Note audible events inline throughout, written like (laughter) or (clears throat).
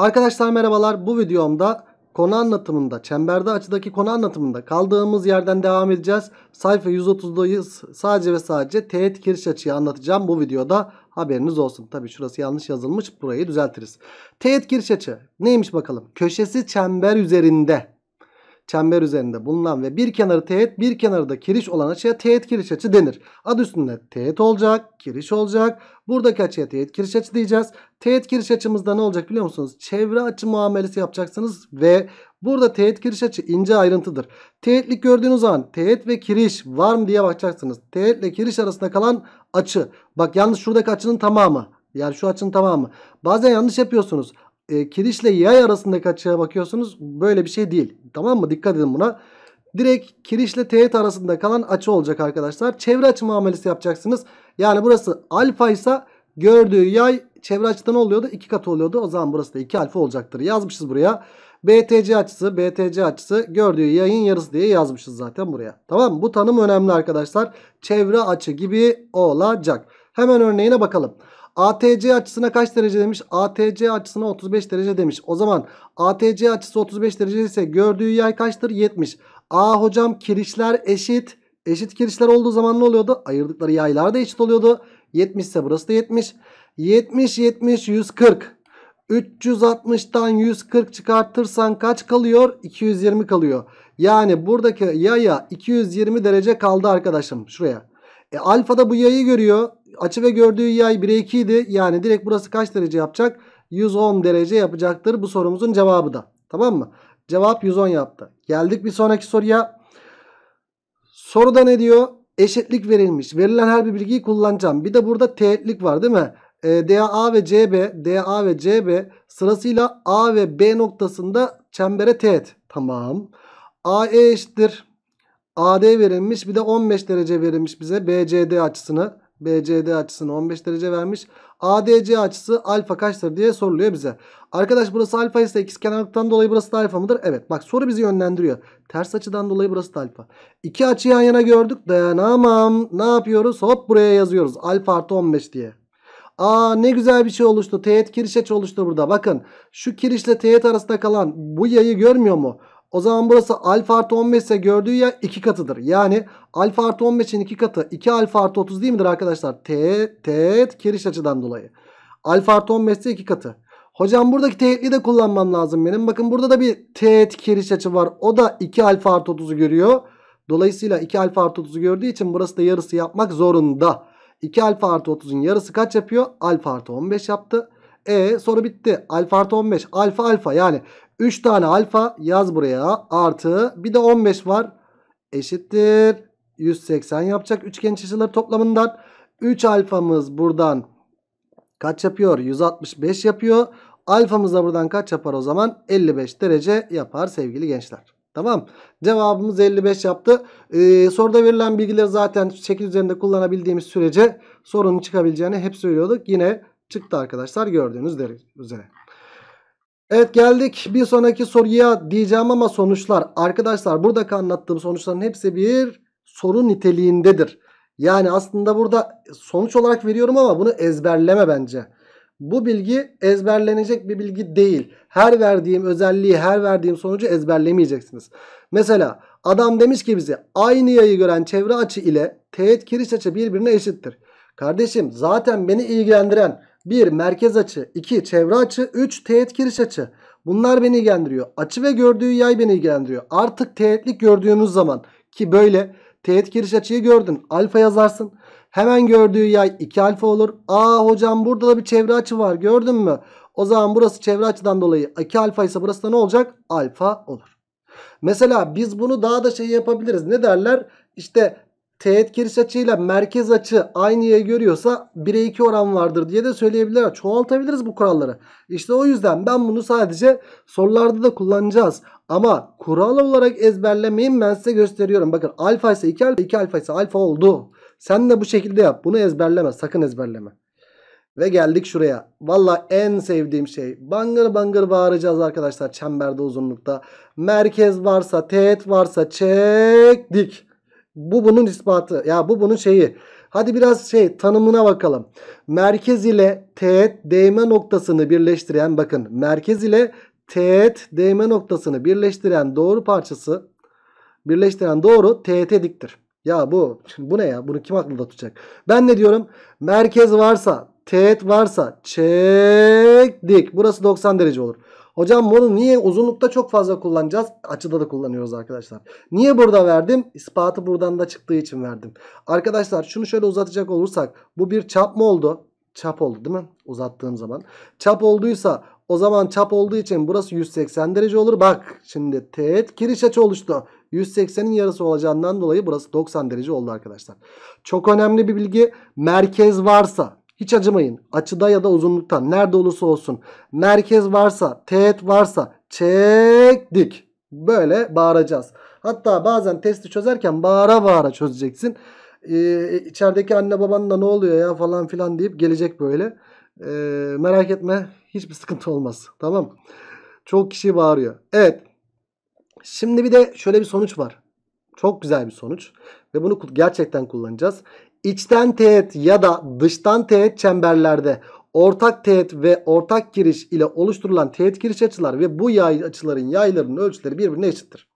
Arkadaşlar merhabalar bu videomda konu anlatımında çemberde açıdaki konu anlatımında kaldığımız yerden devam edeceğiz. Sayfa 130'dayız sadece ve sadece teğet kiriş açıyı anlatacağım bu videoda haberiniz olsun. Tabi şurası yanlış yazılmış burayı düzeltiriz. Teğet kiriş açı neymiş bakalım köşesi çember üzerinde çember üzerinde bulunan ve bir kenarı teğet bir kenarı da kiriş olan açıya teğet kiriş açı denir. Adı üstünde teğet olacak, kiriş olacak. Buradaki açıya teğet kiriş açı diyeceğiz. Teğet kiriş açımızda ne olacak biliyor musunuz? Çevre açı muamelesi yapacaksınız ve burada teğet kiriş açı ince ayrıntıdır. Teğetlik gördüğünüz zaman teğet ve kiriş var mı diye bakacaksınız. Teğetle kiriş arasında kalan açı. Bak yalnız şuradaki açının tamamı. Yani şu açının tamamı. Bazen yanlış yapıyorsunuz e, kirişle yay arasındaki açıya bakıyorsunuz. Böyle bir şey değil. Tamam mı? Dikkat edin buna. Direkt kirişle teğet arasında kalan açı olacak arkadaşlar. Çevre açı muamelesi yapacaksınız. Yani burası alfa ise gördüğü yay çevre açıdan ne oluyordu? iki katı oluyordu. O zaman burası da 2 alfa olacaktır. Yazmışız buraya. BTC açısı, BTC açısı gördüğü yayın yarısı diye yazmışız zaten buraya. Tamam mı? Bu tanım önemli arkadaşlar. Çevre açı gibi olacak. Hemen örneğine bakalım. ATC açısına kaç derece demiş? ATC açısına 35 derece demiş. O zaman ATC açısı 35 derece ise gördüğü yay kaçtır? 70. A hocam kirişler eşit. Eşit kirişler olduğu zaman ne oluyordu? Ayırdıkları yaylar da eşit oluyordu. 70 ise burası da 70. 70, 70, 140. 360'tan 140 çıkartırsan kaç kalıyor? 220 kalıyor. Yani buradaki yaya 220 derece kaldı arkadaşım. Şuraya. E, alfa da bu yayı görüyor. Açı ve gördüğü yay 1'e 2 idi. Yani direkt burası kaç derece yapacak? 110 derece yapacaktır. Bu sorumuzun cevabı da. Tamam mı? Cevap 110 yaptı. Geldik bir sonraki soruya. Soruda ne diyor? Eşitlik verilmiş. Verilen her bir bilgiyi kullanacağım. Bir de burada teğetlik var değil mi? E, ee, DA ve CB, DA ve CB sırasıyla A ve B noktasında çembere teğet. Tamam. AE eşittir. AD verilmiş. Bir de 15 derece verilmiş bize BCD açısını. BCD açısını 15 derece vermiş. ADC açısı alfa kaçtır diye soruluyor bize. Arkadaş burası alfa ise kenarlıktan dolayı burası da alfa mıdır? Evet bak soru bizi yönlendiriyor. Ters açıdan dolayı burası da alfa. İki açı yan yana gördük dayanamam. Ne yapıyoruz? Hop buraya yazıyoruz. Alfa artı 15 diye. Aa ne güzel bir şey oluştu. Teğet kiriş açı oluştu burada. Bakın şu kirişle teğet arasında kalan bu yayı görmüyor mu? O zaman burası alfa artı 15 ise gördüğü yer 2 katıdır. Yani alfa artı 15'in 2 katı 2 alfa artı 30 değil midir arkadaşlar? Teğet, teğet kiriş açıdan dolayı. Alfa artı 15 ise 2 katı. Hocam buradaki teğetli de kullanmam lazım benim. Bakın burada da bir teğet keriş açı var. O da 2 alfa artı 30'u görüyor. Dolayısıyla 2 alfa artı 30'u gördüğü için burası da yarısı yapmak zorunda. 2 alfa artı 30'un yarısı kaç yapıyor? Alfa artı 15 yaptı. E sonra bitti. Alfa artı 15. Alfa alfa yani 3 tane alfa yaz buraya. Artı bir de 15 var. Eşittir. 180 yapacak üçgen açıları toplamından. 3 alfamız buradan kaç yapıyor? 165 yapıyor. Alfamız da buradan kaç yapar o zaman? 55 derece yapar sevgili gençler. Tamam. Cevabımız 55 yaptı. Ee, soruda verilen bilgileri zaten şekil üzerinde kullanabildiğimiz sürece sorunun çıkabileceğini hep söylüyorduk. Yine çıktı arkadaşlar gördüğünüz üzere. Evet geldik bir sonraki soruya diyeceğim ama sonuçlar. Arkadaşlar buradaki anlattığım sonuçların hepsi bir soru niteliğindedir. Yani aslında burada sonuç olarak veriyorum ama bunu ezberleme bence. Bu bilgi ezberlenecek bir bilgi değil. Her verdiğim özelliği, her verdiğim sonucu ezberlemeyeceksiniz. Mesela adam demiş ki bize aynı yayı gören çevre açı ile teğet kiriş açı birbirine eşittir. Kardeşim zaten beni ilgilendiren 1. Merkez açı. 2. Çevre açı. 3. Teğet giriş açı. Bunlar beni ilgilendiriyor. Açı ve gördüğü yay beni ilgilendiriyor. Artık teğetlik gördüğümüz zaman ki böyle teğet giriş açıyı gördün. Alfa yazarsın. Hemen gördüğü yay 2 alfa olur. Aa hocam burada da bir çevre açı var gördün mü? O zaman burası çevre açıdan dolayı 2 alfa ise burası da ne olacak? Alfa olur. Mesela biz bunu daha da şey yapabiliriz. Ne derler? İşte teğet giriş açıyla merkez açı aynıya görüyorsa 1'e 2 oran vardır diye de söyleyebilirler. Çoğaltabiliriz bu kuralları. İşte o yüzden ben bunu sadece sorularda da kullanacağız. Ama kural olarak ezberlemeyin ben size gösteriyorum. Bakın alfa ise 2 alfa 2 alfa ise alfa oldu. Sen de bu şekilde yap. Bunu ezberleme sakın ezberleme. Ve geldik şuraya. Valla en sevdiğim şey. Bangır bangır bağıracağız arkadaşlar çemberde uzunlukta. Merkez varsa teğet varsa çektik. Bu bunun ispatı. Ya bu bunun şeyi. Hadi biraz şey tanımına bakalım. Merkez ile teğet değme noktasını birleştiren bakın. Merkez ile teğet değme noktasını birleştiren doğru parçası birleştiren doğru teğet diktir. Ya bu bu ne ya? Bunu kim aklında tutacak? Ben ne diyorum? Merkez varsa teğet varsa çek dik. Burası 90 derece olur. Hocam bunu niye uzunlukta çok fazla kullanacağız? Açıda da kullanıyoruz arkadaşlar. Niye burada verdim? İspatı buradan da çıktığı için verdim. Arkadaşlar şunu şöyle uzatacak olursak bu bir çap mı oldu? Çap oldu değil mi? Uzattığım zaman. Çap olduysa o zaman çap olduğu için burası 180 derece olur. Bak şimdi teğet kiriş açı oluştu. 180'in yarısı olacağından dolayı burası 90 derece oldu arkadaşlar. Çok önemli bir bilgi. Merkez varsa hiç acımayın. Açıda ya da uzunlukta nerede olursa olsun. Merkez varsa, teğet varsa çektik. Böyle bağıracağız. Hatta bazen testi çözerken bağıra bağıra çözeceksin. Ee, içerideki anne babanın da ne oluyor ya falan filan deyip gelecek böyle. Ee, merak etme hiçbir sıkıntı olmaz. Tamam Çok kişi bağırıyor. Evet. Şimdi bir de şöyle bir sonuç var. Çok güzel bir sonuç. Ve bunu gerçekten kullanacağız. İçten teğet ya da dıştan teğet çemberlerde ortak teğet ve ortak giriş ile oluşturulan teğet giriş açılar ve bu yay açıların yaylarının ölçüleri birbirine eşittir.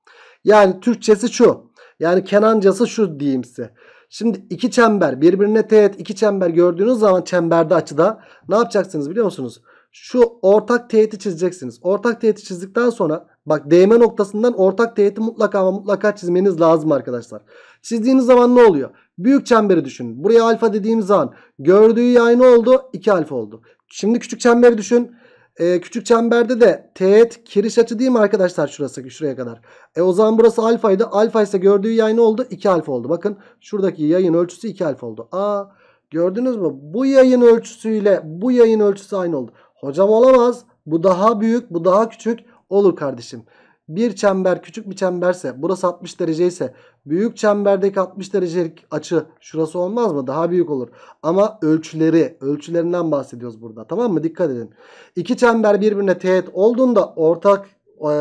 Yani Türkçesi şu. Yani Kenancası şu diyeyim size. Şimdi iki çember birbirine teğet iki çember gördüğünüz zaman çemberde açıda ne yapacaksınız biliyor musunuz? Şu ortak teğeti çizeceksiniz. Ortak teğeti çizdikten sonra bak değme noktasından ortak teğeti mutlaka ama mutlaka çizmeniz lazım arkadaşlar. Çizdiğiniz zaman ne oluyor? Büyük çemberi düşün. Buraya alfa dediğimiz an gördüğü yay ne oldu? 2 alfa oldu. Şimdi küçük çemberi düşün. Ee, küçük çemberde de teğet kiriş açı değil mi arkadaşlar şurası şuraya kadar? E o zaman burası alfaydı. Alfa ise gördüğü yay ne oldu? 2 alfa oldu. Bakın şuradaki yayın ölçüsü 2 alfa oldu. Aa gördünüz mü? Bu yayın ölçüsüyle bu yayın ölçüsü aynı oldu. Hocam olamaz. Bu daha büyük, bu daha küçük. Olur kardeşim bir çember küçük bir çemberse burası 60 derece ise büyük çemberdeki 60 derecelik açı şurası olmaz mı? Daha büyük olur. Ama ölçüleri ölçülerinden bahsediyoruz burada tamam mı? Dikkat edin. İki çember birbirine teğet olduğunda ortak e,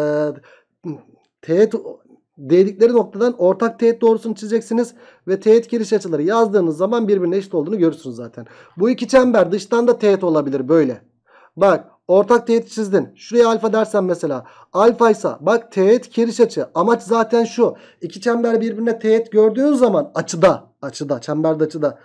teğet dedikleri noktadan ortak teğet doğrusunu çizeceksiniz ve teğet giriş açıları yazdığınız zaman birbirine eşit olduğunu görürsünüz zaten. Bu iki çember dıştan da teğet olabilir böyle. Bak Ortak teğet çizdin. Şuraya alfa dersen mesela. Alfa ise bak teğet kiriş açı. Amaç zaten şu. İki çember birbirine teğet gördüğün zaman açıda. Açıda. Çemberde açıda.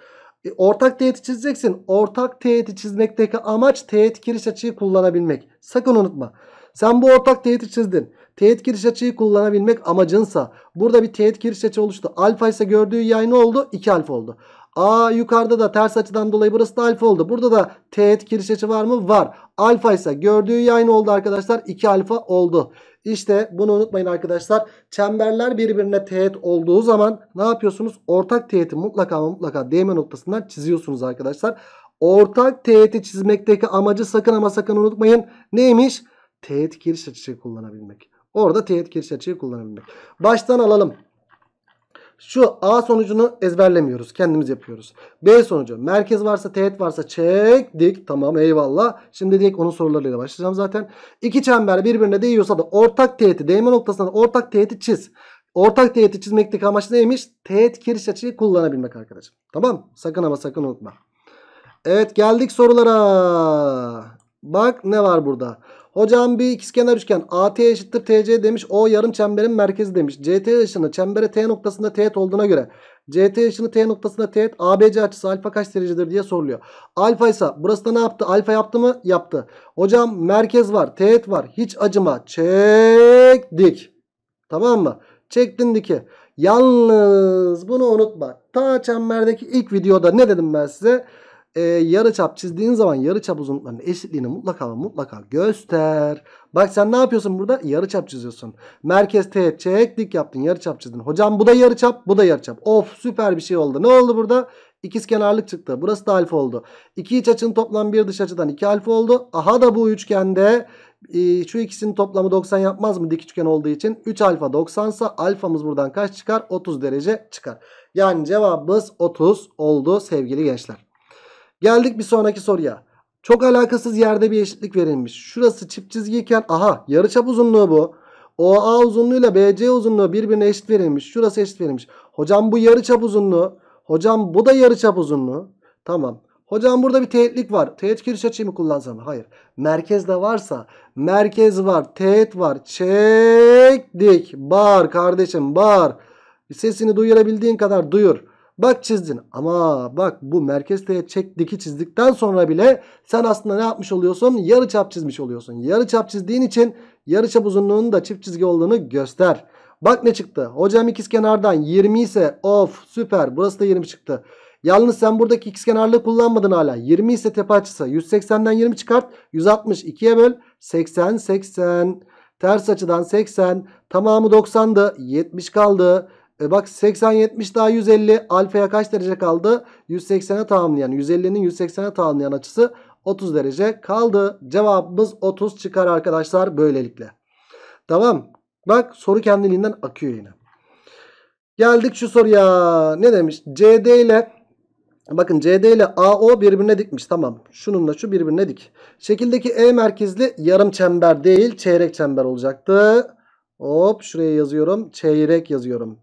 E, ortak teğeti çizeceksin. Ortak teğeti çizmekteki amaç teğet kiriş açıyı kullanabilmek. Sakın unutma. Sen bu ortak teğeti çizdin. Teğet giriş açıyı kullanabilmek amacınsa burada bir teğet giriş açı oluştu. Alfa ise gördüğü yay ne oldu? 2 alfa oldu. A yukarıda da ters açıdan dolayı burası da alfa oldu. Burada da teğet kiriş açı var mı? Var. Alfa ise gördüğü yayın oldu arkadaşlar. 2 alfa oldu. İşte bunu unutmayın arkadaşlar. Çemberler birbirine teğet olduğu zaman ne yapıyorsunuz? Ortak teğeti mutlaka mutlaka değme noktasından çiziyorsunuz arkadaşlar. Ortak teğeti çizmekteki amacı sakın ama sakın unutmayın. Neymiş? Teğet kiriş açısı kullanabilmek. Orada teğet kiriş açıyı kullanabilmek. Baştan alalım. Şu A sonucunu ezberlemiyoruz. Kendimiz yapıyoruz. B sonucu. Merkez varsa teğet varsa çektik. Tamam eyvallah. Şimdi direkt onun sorularıyla başlayacağım zaten. İki çember birbirine değiyorsa da ortak teğeti değme noktasından ortak teğeti çiz. Ortak teğeti çizmekteki amaç neymiş? Teğet kiriş açıyı kullanabilmek arkadaşım. Tamam Sakın ama sakın unutma. Evet geldik sorulara. Bak ne var burada. Hocam bir ikizkenar üçgen AT eşittir TC demiş. O yarım çemberin merkezi demiş. CT ışını çembere T noktasında teğet olduğuna göre CT ışını T noktasında teğet ABC açısı alfa kaç derecedir diye soruluyor. Alfa ise burası da ne yaptı? Alfa yaptı mı? Yaptı. Hocam merkez var, teğet var. Hiç acıma. Çektik. Tamam mı? Çektin diki. Yalnız bunu unutma. Ta çemberdeki ilk videoda ne dedim ben size? e, çap çizdiğin zaman yarı çap uzunluklarının eşitliğini mutlaka mutlaka göster. Bak sen ne yapıyorsun burada? yarı çap çiziyorsun. Merkez teğet çek dik yaptın. yarı çap çizdin. Hocam bu da yarı çap bu da yarı çap. Of süper bir şey oldu. Ne oldu burada? İkiz kenarlık çıktı. Burası da alfa oldu. İki iç açının toplam bir dış açıdan iki alfa oldu. Aha da bu üçgende e, şu ikisinin toplamı 90 yapmaz mı dik üçgen olduğu için? 3 alfa 90 ise alfamız buradan kaç çıkar? 30 derece çıkar. Yani cevabımız 30 oldu sevgili gençler. Geldik bir sonraki soruya. Çok alakasız yerde bir eşitlik verilmiş. Şurası çift çizgiyken aha yarıçap uzunluğu bu. OA uzunluğuyla BC uzunluğu birbirine eşit verilmiş. Şurası eşit verilmiş. Hocam bu yarıçap uzunluğu. Hocam bu da yarıçap uzunluğu. Tamam. Hocam burada bir teğetlik var. Teğet giriş açıyı mı kullansam? Hayır. Merkezde varsa merkez var, teğet var. Çektik. Bağır kardeşim bağır. Sesini duyurabildiğin kadar duyur. Bak çizdin ama bak bu merkez teğet diki çizdikten sonra bile sen aslında ne yapmış oluyorsun? yarı çap çizmiş oluyorsun. yarı çap çizdiğin için yarı çap uzunluğunun da çift çizgi olduğunu göster. Bak ne çıktı? Hocam ikizkenardan 20 ise of süper burası da 20 çıktı. Yalnız sen buradaki ikizkenarlığı kullanmadın hala. 20 ise tepe açısı. 180'den 20 çıkart. 160 2'ye böl. 80 80. Ters açıdan 80. Tamamı 90'dı. 70 kaldı. E bak 80 70 daha 150 alfaya kaç derece kaldı? 180'e tamamlayan 150'nin 180'e tamamlayan açısı 30 derece kaldı. Cevabımız 30 çıkar arkadaşlar böylelikle. Tamam. Bak soru kendiliğinden akıyor yine. Geldik şu soruya. Ne demiş? CD ile bakın CD ile AO birbirine dikmiş. Tamam. Şununla şu birbirine dik. Şekildeki E merkezli yarım çember değil, çeyrek çember olacaktı. Hop şuraya yazıyorum. Çeyrek yazıyorum.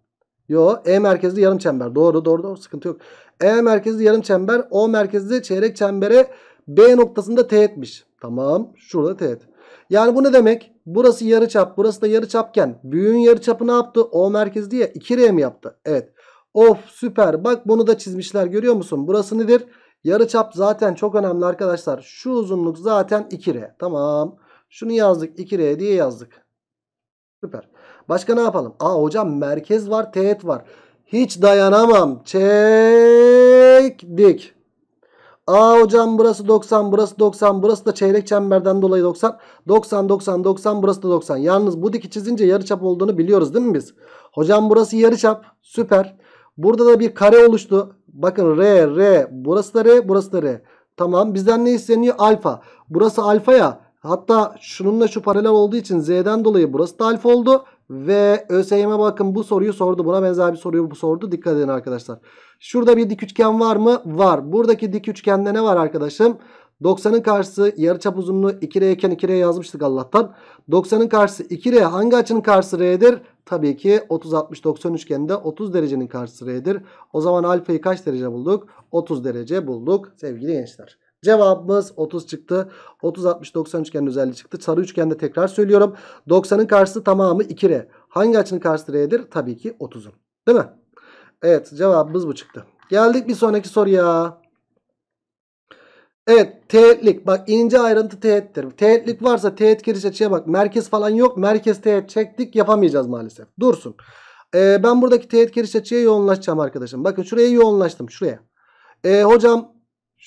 Yo E merkezli yarım çember. Doğru doğru doğru sıkıntı yok. E merkezli yarım çember O merkezli çeyrek çembere B noktasında teğetmiş. Tamam şurada teğet. Yani bu ne demek? Burası yarıçap, burası da yarıçapken büyüğün yarıçapı ne yaptı? O merkezli ya 2R mi yaptı? Evet. Of süper. Bak bunu da çizmişler görüyor musun? Burası nedir? Yarıçap zaten çok önemli arkadaşlar. Şu uzunluk zaten 2R. Tamam. Şunu yazdık 2R diye yazdık. Süper. Başka ne yapalım? Aa hocam merkez var teğet var. Hiç dayanamam. Çekdik. Aa hocam burası 90 burası 90 burası da çeyrek çemberden dolayı 90. 90 90 90 burası da 90. Yalnız bu diki çizince yarıçap olduğunu biliyoruz değil mi biz? Hocam burası yarıçap. Süper. Burada da bir kare oluştu. Bakın R R burası da R burası da R. Tamam bizden ne isteniyor? Alfa. Burası alfa ya. Hatta şununla şu paralel olduğu için Z'den dolayı burası da alfa oldu. Ve ÖSYM'e bakın bu soruyu sordu. Buna benzer bir soruyu bu sordu. Dikkat edin arkadaşlar. Şurada bir dik üçgen var mı? Var. Buradaki dik üçgende ne var arkadaşım? 90'ın karşısı yarıçap uzunluğu 2R iken 2R yazmıştık Allah'tan. 90'ın karşısı 2R hangi açının karşısı R'dir? Tabii ki 30 60 90 üçgeninde 30 derecenin karşısı R'dir. O zaman alfayı kaç derece bulduk? 30 derece bulduk sevgili gençler. Cevabımız 30 çıktı. 30 60 90 üçgenin özelliği çıktı. Sarı üçgende tekrar söylüyorum. 90'ın karşısı tamamı 2R. Hangi açının karşısı R'dir? Tabii ki 30'un. Değil mi? Evet cevabımız bu çıktı. Geldik bir sonraki soruya. Evet teğetlik. Bak ince ayrıntı teğettir. Teğetlik varsa teğet giriş açıya bak. Merkez falan yok. Merkez teğet çektik yapamayacağız maalesef. Dursun. Ee, ben buradaki teğet giriş açıya yoğunlaşacağım arkadaşım. Bakın şuraya yoğunlaştım. Şuraya. Ee, hocam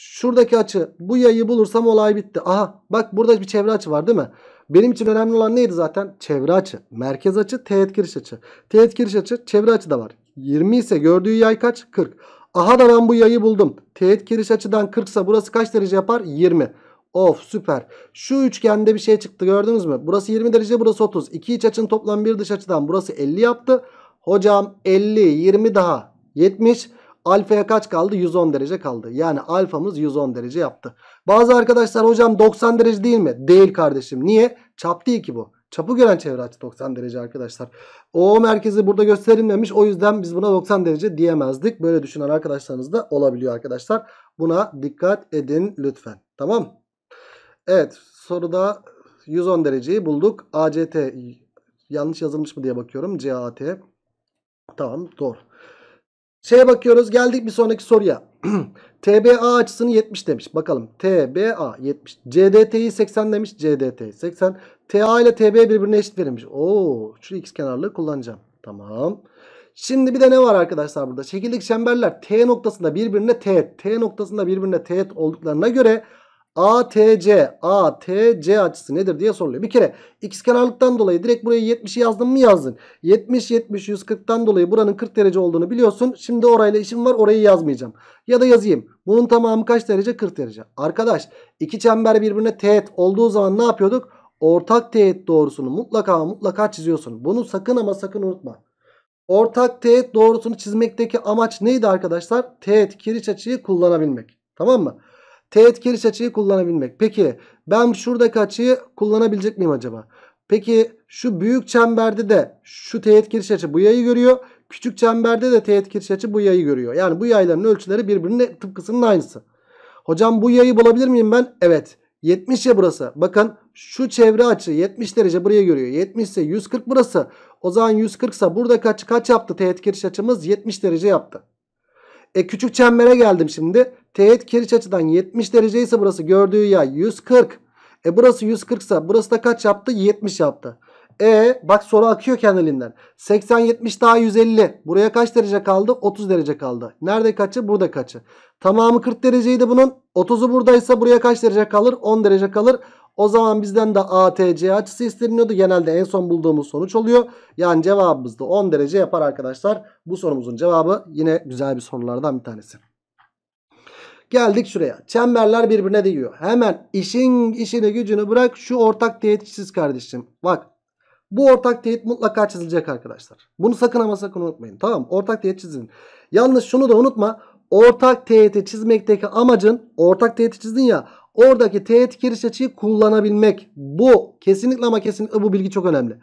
Şuradaki açı bu yayı bulursam olay bitti. Aha bak burada bir çevre açı var değil mi? Benim için önemli olan neydi zaten? Çevre açı, merkez açı, teğet giriş açı. Teğet giriş açı, çevre açı da var. 20 ise gördüğü yay kaç? 40. Aha da ben bu yayı buldum. Teğet giriş açıdan 40 ise burası kaç derece yapar? 20. Of süper. Şu üçgende bir şey çıktı gördünüz mü? Burası 20 derece burası 30. İki iç açının toplam bir dış açıdan burası 50 yaptı. Hocam 50, 20 daha 70. Alfaya kaç kaldı? 110 derece kaldı. Yani alfamız 110 derece yaptı. Bazı arkadaşlar hocam 90 derece değil mi? Değil kardeşim. Niye? Çap değil ki bu. Çapı gören çevre açı 90 derece arkadaşlar. O merkezi burada gösterilmemiş. O yüzden biz buna 90 derece diyemezdik. Böyle düşünen arkadaşlarınız da olabiliyor arkadaşlar. Buna dikkat edin lütfen. Tamam. Evet soruda 110 dereceyi bulduk. ACT yanlış yazılmış mı diye bakıyorum. CAT. Tamam doğru. Şeye bakıyoruz geldik bir sonraki soruya. TBA (clears throat) açısını 70 demiş. Bakalım TBA 70. CDT'yi 80 demiş. CDT 80. TA ile TB birbirine eşit verilmiş. Oo, şu x kenarlığı kullanacağım. Tamam. Şimdi bir de ne var arkadaşlar burada? Şekildeki çemberler T noktasında birbirine teğet, T noktasında birbirine teğet olduklarına göre ATC ATC açısı nedir diye soruluyor. Bir kere x kenarlıktan dolayı direkt buraya 70'i yazdın mı yazdın. 70 70 140'tan dolayı buranın 40 derece olduğunu biliyorsun. Şimdi orayla işim var orayı yazmayacağım. Ya da yazayım. Bunun tamamı kaç derece? 40 derece. Arkadaş iki çember birbirine teğet olduğu zaman ne yapıyorduk? Ortak teğet doğrusunu mutlaka mutlaka çiziyorsun. Bunu sakın ama sakın unutma. Ortak teğet doğrusunu çizmekteki amaç neydi arkadaşlar? Teğet kiriş açıyı kullanabilmek. Tamam mı? Teğet kiriş açıyı kullanabilmek. Peki ben şuradaki açıyı kullanabilecek miyim acaba? Peki şu büyük çemberde de şu teğet kiriş açı bu yayı görüyor. Küçük çemberde de teğet kiriş açı bu yayı görüyor. Yani bu yayların ölçüleri birbirine tıpkısının aynısı. Hocam bu yayı bulabilir miyim ben? Evet. 70 ya burası. Bakın şu çevre açı 70 derece buraya görüyor. 70 ise 140 burası. O zaman 140 ise burada kaç kaç yaptı teğet kiriş açımız? 70 derece yaptı. E küçük çembere geldim şimdi. Teğet kiriş açıdan 70 derece ise burası gördüğü yay 140. E burası 140 ise burası da kaç yaptı? 70 yaptı. E bak soru akıyor kendiliğinden. 80 70 daha 150. Buraya kaç derece kaldı? 30 derece kaldı. Nerede kaçı? Burada kaçı. Tamamı 40 dereceydi bunun. 30'u buradaysa buraya kaç derece kalır? 10 derece kalır. O zaman bizden de ATC açısı isteniyordu. Genelde en son bulduğumuz sonuç oluyor. Yani cevabımız da 10 derece yapar arkadaşlar. Bu sorumuzun cevabı yine güzel bir sorulardan bir tanesi. Geldik şuraya. Çemberler birbirine değiyor. Hemen işin işini gücünü bırak şu ortak teğet işsiz kardeşim. Bak bu ortak teğet mutlaka çizilecek arkadaşlar. Bunu sakın ama sakın unutmayın. Tamam ortak teğet çizin. Yalnız şunu da unutma. Ortak teğeti çizmekteki amacın ortak teğeti çizdin ya Oradaki teğet giriş açıyı kullanabilmek. Bu kesinlikle ama kesinlikle bu bilgi çok önemli.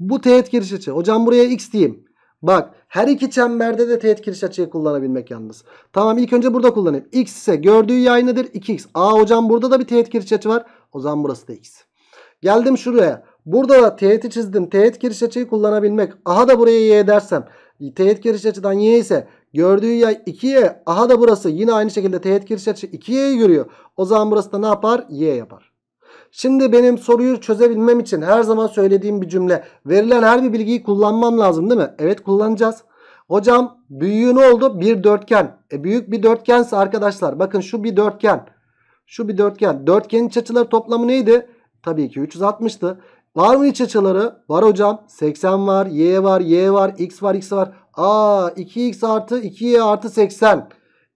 Bu teğet giriş açı. Hocam buraya x diyeyim. Bak her iki çemberde de teğet giriş açıyı kullanabilmek yalnız. Tamam ilk önce burada kullanayım. X ise gördüğü yay nedir? 2x. Aa hocam burada da bir teğet giriş açı var. O zaman burası da x. Geldim şuraya. Burada da teğeti çizdim. Teğet giriş açıyı kullanabilmek. Aha da buraya y dersem. Teğet giriş açıdan y ise Gördüğü yay 2y. Aha da burası yine aynı şekilde teğet giriş açı 2y'yi görüyor. O zaman burası da ne yapar? Y yapar. Şimdi benim soruyu çözebilmem için her zaman söylediğim bir cümle. Verilen her bir bilgiyi kullanmam lazım değil mi? Evet kullanacağız. Hocam büyüğü ne oldu? Bir dörtgen. E büyük bir dörtgense arkadaşlar bakın şu bir dörtgen. Şu bir dörtgen. Dörtgenin iç açıları toplamı neydi? Tabii ki 360'tı. Var mı iç açıları? Var hocam. 80 var, y var, y var, x var, x var. A, 2x artı 2y artı 80.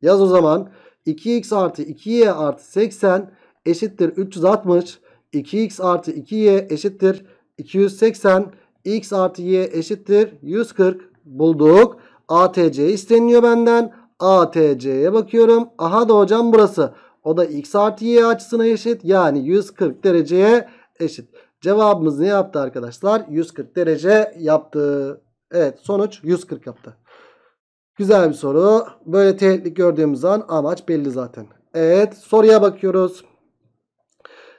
Yaz o zaman. 2x artı 2y artı 80 eşittir 360. 2x artı 2y eşittir 280. x artı y eşittir 140. Bulduk. ATC isteniyor benden. ATC'ye bakıyorum. Aha da hocam burası. O da x artı y açısına eşit. Yani 140 dereceye eşit. Cevabımız ne yaptı arkadaşlar? 140 derece yaptı. Evet sonuç 140 yaptı. Güzel bir soru. Böyle teğetlik gördüğümüz an amaç belli zaten. Evet soruya bakıyoruz.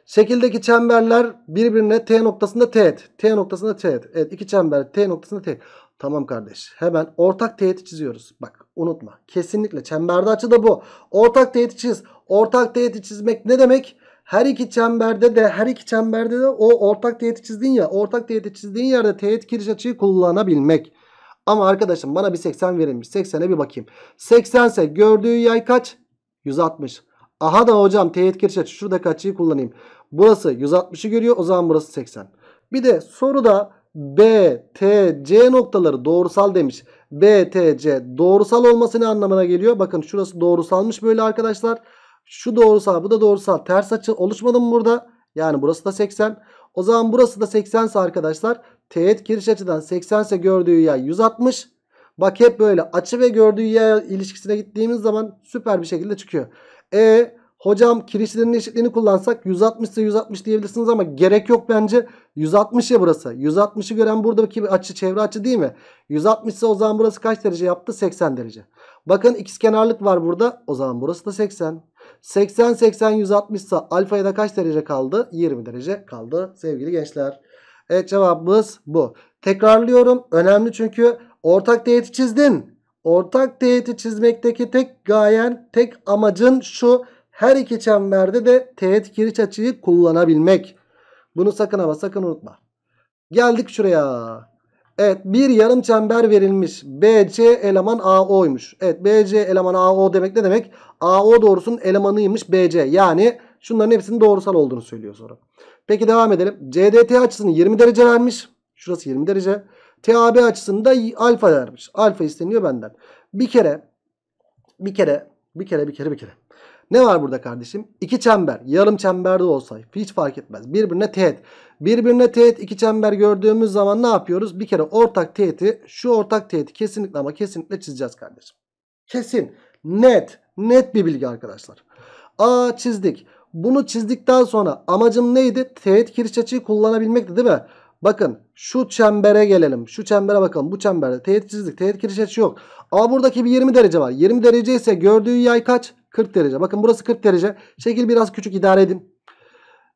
Şekildeki çemberler birbirine T noktasında teğet. T noktasında teğet. Evet iki çember T noktasında teğet. Tamam kardeş. Hemen ortak teğeti çiziyoruz. Bak unutma. Kesinlikle çemberde açı da bu. Ortak teğeti çiz. Ortak teğeti çizmek ne demek? Her iki çemberde de her iki çemberde de o ortak teğeti çizdiğin ya ortak teğeti çizdiğin yerde teğet kiriş açıyı kullanabilmek. Ama arkadaşım bana bir 80 verilmiş. 80'e bir bakayım. 80 ise gördüğü yay kaç? 160. Aha da hocam teğet kiriş açı. Şuradaki kaçıyı kullanayım. Burası 160'ı görüyor. O zaman burası 80. Bir de soruda B, T, C noktaları doğrusal demiş. B, T, C doğrusal olması ne anlamına geliyor? Bakın şurası doğrusalmış böyle arkadaşlar. Arkadaşlar. Şu doğrusal bu da doğrusal. Ters açı oluşmadı mı burada? Yani burası da 80. O zaman burası da 80 ise arkadaşlar teğet giriş açıdan 80 ise gördüğü yay 160. Bak hep böyle açı ve gördüğü yay ilişkisine gittiğimiz zaman süper bir şekilde çıkıyor. E hocam kirişlerin eşitliğini kullansak 160 ise 160 diyebilirsiniz ama gerek yok bence. 160 ya burası. 160'ı gören buradaki açı çevre açı değil mi? 160 ise o zaman burası kaç derece yaptı? 80 derece. Bakın x kenarlık var burada. O zaman burası da 80. 80 80 160 ise alfaya da kaç derece kaldı? 20 derece kaldı sevgili gençler. Evet cevabımız bu. Tekrarlıyorum. Önemli çünkü ortak teğeti çizdin. Ortak teğeti çizmekteki tek gayen, tek amacın şu. Her iki çemberde de teğet kiriş açıyı kullanabilmek. Bunu sakın ama sakın unutma. Geldik şuraya. Evet bir yarım çember verilmiş. BC eleman AO'ymuş. Evet BC eleman AO demek ne demek? AO doğrusunun elemanıymış BC. Yani şunların hepsinin doğrusal olduğunu söylüyor sonra. Peki devam edelim. CDT açısını 20 derece vermiş. Şurası 20 derece. TAB açısını da alfa vermiş. Alfa isteniyor benden. Bir kere bir kere bir kere bir kere bir kere ne var burada kardeşim? İki çember. Yarım çemberde olsa hiç fark etmez. Birbirine teğet. Birbirine teğet iki çember gördüğümüz zaman ne yapıyoruz? Bir kere ortak teğeti şu ortak teğeti kesinlikle ama kesinlikle çizeceğiz kardeşim. Kesin. Net. Net bir bilgi arkadaşlar. A çizdik. Bunu çizdikten sonra amacım neydi? Teğet kiriş açıyı kullanabilmekti değil mi? Bakın şu çembere gelelim. Şu çembere bakalım. Bu çemberde teğet çizdik. Teğet kiriş açı yok. Ama buradaki bir 20 derece var. 20 derece ise gördüğü yay kaç? 40 derece. Bakın burası 40 derece. Şekil biraz küçük idare edin.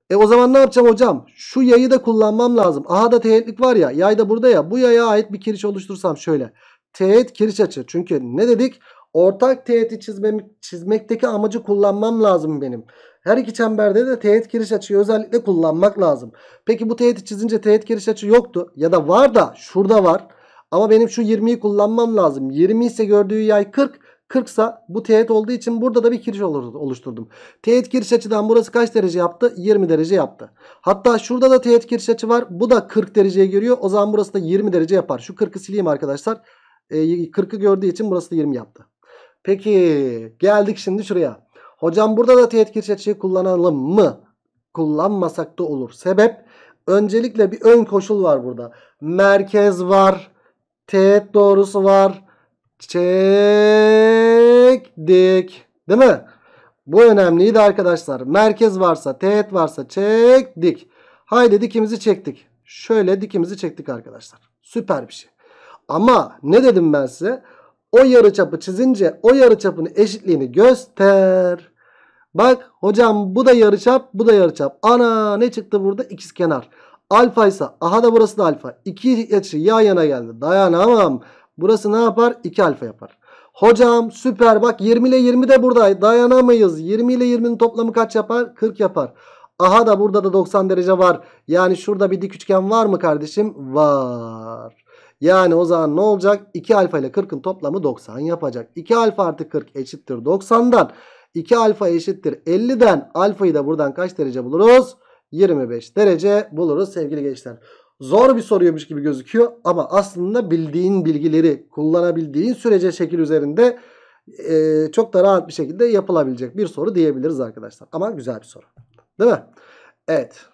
E o zaman ne yapacağım hocam? Şu yayı da kullanmam lazım. Aha da teğetlik var ya. Yay da burada ya. Bu yaya ait bir kiriş oluştursam şöyle. Teğet kiriş açı. Çünkü ne dedik? Ortak teğeti çizmem, çizmekteki amacı kullanmam lazım benim. Her iki çemberde de teğet kiriş açıyı özellikle kullanmak lazım. Peki bu teğeti çizince teğet kiriş açı yoktu. Ya da var da şurada var. Ama benim şu 20'yi kullanmam lazım. 20 ise gördüğü yay 40. 40 sa bu teğet olduğu için burada da bir kiriş oluşturdum. Teğet kiriş açıdan burası kaç derece yaptı? 20 derece yaptı. Hatta şurada da teğet kiriş açı var. Bu da 40 dereceye giriyor. O zaman burası da 20 derece yapar. Şu 40'ı sileyim arkadaşlar. E, 40'ı gördüğü için burası da 20 yaptı. Peki geldik şimdi şuraya. Hocam burada da teğet kiriş açıyı kullanalım mı? Kullanmasak da olur. Sebep öncelikle bir ön koşul var burada. Merkez var. Teğet doğrusu var çektik. Değil mi? Bu önemliydi arkadaşlar. Merkez varsa, teğet varsa çektik. Haydi dikimizi çektik. Şöyle dikimizi çektik arkadaşlar. Süper bir şey. Ama ne dedim ben size? O yarı çapı çizince o yarı yarıçapın eşitliğini göster. Bak hocam bu da yarı çap, bu da yarı çap. Ana ne çıktı burada? kenar. Alfa ise aha da burası da alfa. İki açı yan yana geldi. Dayanamam. Burası ne yapar? 2 alfa yapar. Hocam süper bak 20 ile 20 de burada dayanamayız. 20 ile 20'nin toplamı kaç yapar? 40 yapar. Aha da burada da 90 derece var. Yani şurada bir dik üçgen var mı kardeşim? Var. Yani o zaman ne olacak? 2 alfa ile 40'ın toplamı 90 yapacak. 2 alfa artı 40 eşittir 90'dan. 2 alfa eşittir 50'den. Alfayı da buradan kaç derece buluruz? 25 derece buluruz sevgili gençler. Zor bir soruyormuş gibi gözüküyor ama aslında bildiğin bilgileri kullanabildiğin sürece şekil üzerinde e, çok da rahat bir şekilde yapılabilecek bir soru diyebiliriz arkadaşlar. Ama güzel bir soru. Değil mi? Evet.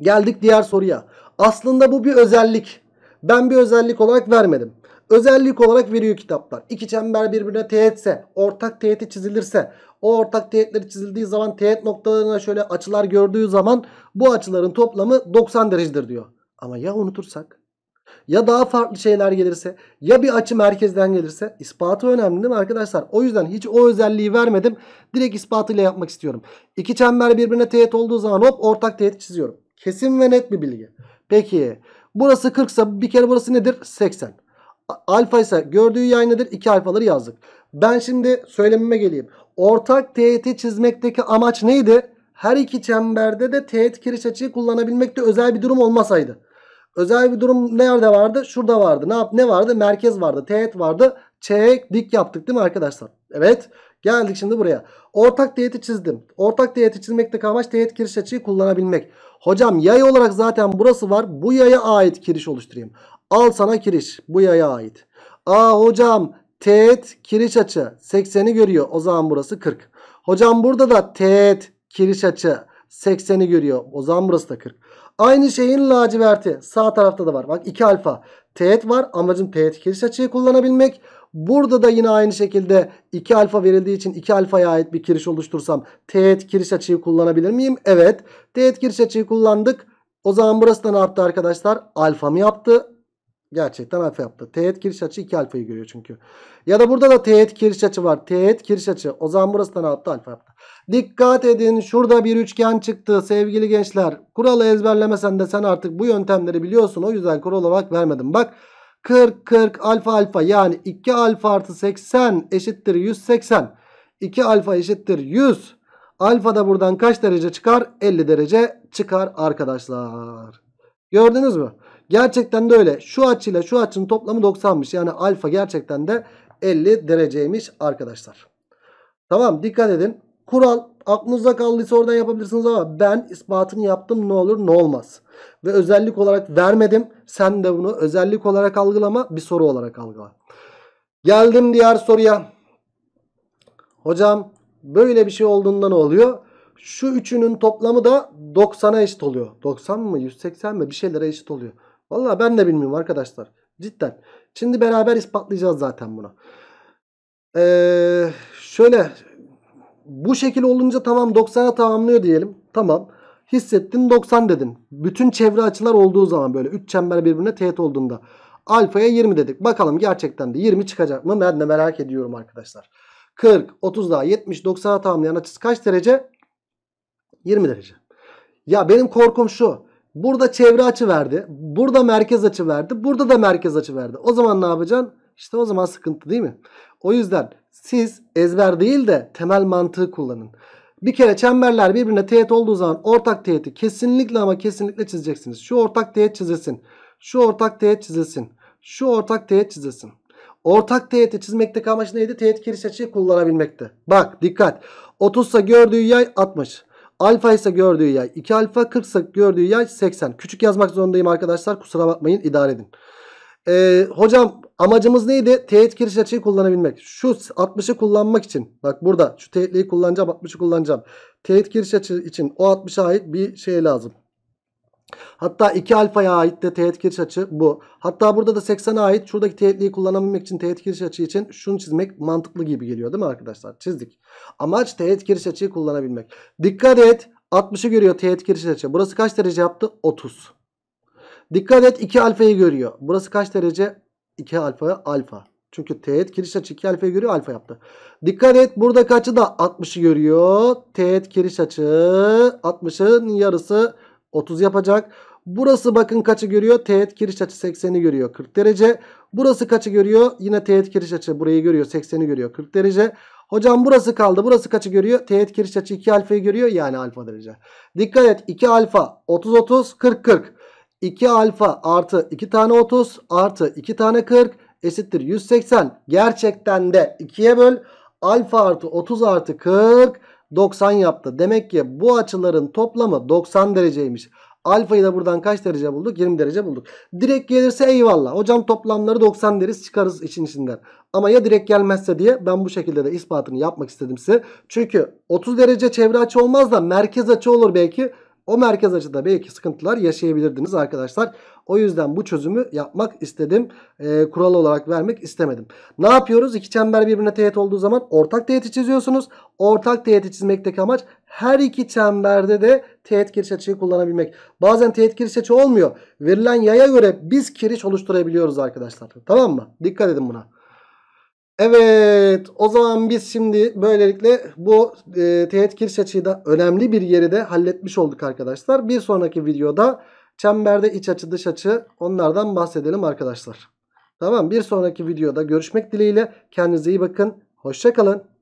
Geldik diğer soruya. Aslında bu bir özellik. Ben bir özellik olarak vermedim. Özellik olarak veriyor kitaplar. İki çember birbirine teğetse, ortak teğeti çizilirse, o ortak teğetleri çizildiği zaman teğet noktalarına şöyle açılar gördüğü zaman bu açıların toplamı 90 derecedir diyor. Ama ya unutursak? Ya daha farklı şeyler gelirse? Ya bir açı merkezden gelirse? ispatı önemli değil mi arkadaşlar? O yüzden hiç o özelliği vermedim. Direkt ispatıyla yapmak istiyorum. İki çember birbirine teğet olduğu zaman hop ortak teğet çiziyorum. Kesin ve net bir bilgi. Peki burası 40 ise bir kere burası nedir? 80. Alfa ise gördüğü yay nedir? İki alfaları yazdık. Ben şimdi söylemime geleyim. Ortak teğeti çizmekteki amaç neydi? Her iki çemberde de teğet kiriş açıyı kullanabilmekte özel bir durum olmasaydı. Özel bir durum nerede vardı? Şurada vardı. Ne yap? Ne vardı? Merkez vardı. Teğet vardı. Çek dik yaptık değil mi arkadaşlar? Evet. Geldik şimdi buraya. Ortak teğeti çizdim. Ortak teğeti çizmekteki amaç teğet kiriş açıyı kullanabilmek. Hocam yay olarak zaten burası var. Bu yaya ait kiriş oluşturayım. Al sana kiriş. Bu yaya ait. Aa hocam teğet kiriş açı 80'i görüyor. O zaman burası 40. Hocam burada da teğet kiriş açı 80'i görüyor. O zaman burası da 40. Aynı şeyin laciverti sağ tarafta da var. Bak 2 alfa teğet var. Amacım teğet kiriş açıyı kullanabilmek. Burada da yine aynı şekilde 2 alfa verildiği için 2 alfaya ait bir kiriş oluştursam teğet kiriş açıyı kullanabilir miyim? Evet. Teğet kiriş açıyı kullandık. O zaman burası da ne yaptı arkadaşlar? Alfa mı yaptı? Gerçekten alfa yaptı. Teğet giriş açı 2 alfayı görüyor çünkü. Ya da burada da teğet giriş açı var. Teğet giriş açı. O zaman burası da ne yaptı? Alfa yaptı. Dikkat edin şurada bir üçgen çıktı sevgili gençler. Kuralı ezberlemesen de sen artık bu yöntemleri biliyorsun. O yüzden kural olarak vermedim. Bak 40 40 alfa alfa yani 2 alfa artı 80 eşittir 180. 2 alfa eşittir 100. Alfa da buradan kaç derece çıkar? 50 derece çıkar arkadaşlar. Gördünüz mü? Gerçekten de öyle. Şu açıyla şu açının toplamı 90'mış. Yani alfa gerçekten de 50 dereceymiş arkadaşlar. Tamam dikkat edin. Kural aklınızda kaldıysa oradan yapabilirsiniz ama ben ispatını yaptım ne olur ne olmaz. Ve özellik olarak vermedim. Sen de bunu özellik olarak algılama bir soru olarak algıla. Geldim diğer soruya. Hocam böyle bir şey olduğunda ne oluyor? Şu üçünün toplamı da 90'a eşit oluyor. 90 mı 180 mi bir şeylere eşit oluyor. Vallahi ben de bilmiyorum arkadaşlar. Cidden. Şimdi beraber ispatlayacağız zaten bunu. Ee, şöyle bu şekil olunca tamam 90'a tamamlıyor diyelim. Tamam. Hissettin 90 dedin. Bütün çevre açılar olduğu zaman böyle 3 çember birbirine teğet olduğunda. Alfaya 20 dedik. Bakalım gerçekten de 20 çıkacak mı? Ben de merak ediyorum arkadaşlar. 40, 30 daha 70, 90'a tamamlayan açısı kaç derece? 20 derece. Ya benim korkum şu. Burada çevre açı verdi. Burada merkez açı verdi. Burada da merkez açı verdi. O zaman ne yapacaksın? İşte o zaman sıkıntı değil mi? O yüzden siz ezber değil de temel mantığı kullanın. Bir kere çemberler birbirine teğet olduğu zaman ortak teğeti kesinlikle ama kesinlikle çizeceksiniz. Şu ortak teğet çizilsin. Şu ortak teğet çizilsin. Şu ortak teğet çizilsin. Ortak teğeti çizmekteki amaç neydi? Teğet giriş açıyı kullanabilmekte. Bak dikkat. 30 gördüğü yay 60. Alfa ise gördüğü yay 2 alfa 40 ise gördüğü yay 80. Küçük yazmak zorundayım arkadaşlar kusura bakmayın idare edin. Ee, hocam amacımız neydi? Teğet giriş açıyı kullanabilmek. Şu 60'ı kullanmak için. Bak burada şu teğetliği kullanacağım 60'ı kullanacağım. Teğet giriş açı için o 60'a ait bir şey lazım. Hatta 2 alfaya ait de teğet giriş açı bu. Hatta burada da 80'e ait şuradaki teğetliği kullanabilmek için teğet giriş açı için şunu çizmek mantıklı gibi geliyor değil mi arkadaşlar? Çizdik. Amaç teğet giriş açıyı kullanabilmek. Dikkat et 60'ı görüyor teğet giriş açı. Burası kaç derece yaptı? 30. Dikkat et 2 alfayı görüyor. Burası kaç derece? 2 alfa alfa. Çünkü teğet giriş açı 2 alfayı görüyor alfa yaptı. Dikkat et burada kaçı da 60'ı görüyor. Teğet giriş açı 60'ın yarısı 30 yapacak. Burası bakın kaçı görüyor? Teğet kiriş açı 80'i görüyor 40 derece. Burası kaçı görüyor? Yine teğet kiriş açı burayı görüyor 80'i görüyor 40 derece. Hocam burası kaldı. Burası kaçı görüyor? Teğet kiriş açı 2 alfayı görüyor yani alfa derece. Dikkat et 2 alfa 30 30 40 40. 2 alfa artı 2 tane 30 artı 2 tane 40 eşittir 180. Gerçekten de 2'ye böl. Alfa artı 30 artı 40 90 yaptı. Demek ki bu açıların toplamı 90 dereceymiş. Alfayı da buradan kaç derece bulduk? 20 derece bulduk. Direkt gelirse eyvallah. Hocam toplamları 90 deriz çıkarız için içinden. Ama ya direkt gelmezse diye ben bu şekilde de ispatını yapmak istedim size. Çünkü 30 derece çevre açı olmaz da merkez açı olur belki. O merkez açıda belki sıkıntılar yaşayabilirdiniz arkadaşlar. O yüzden bu çözümü yapmak istedim. E, kural olarak vermek istemedim. Ne yapıyoruz? İki çember birbirine teğet olduğu zaman ortak teğeti çiziyorsunuz. Ortak teğeti çizmekteki amaç her iki çemberde de teğet kiriş açıyı kullanabilmek. Bazen teğet kiriş açı olmuyor. Verilen yaya göre biz kiriş oluşturabiliyoruz arkadaşlar. Tamam mı? Dikkat edin buna. Evet o zaman biz şimdi böylelikle bu e, teğet kirş açıyı da önemli bir yeri de halletmiş olduk arkadaşlar. Bir sonraki videoda çemberde iç açı dış açı onlardan bahsedelim arkadaşlar. Tamam bir sonraki videoda görüşmek dileğiyle kendinize iyi bakın. Hoşçakalın.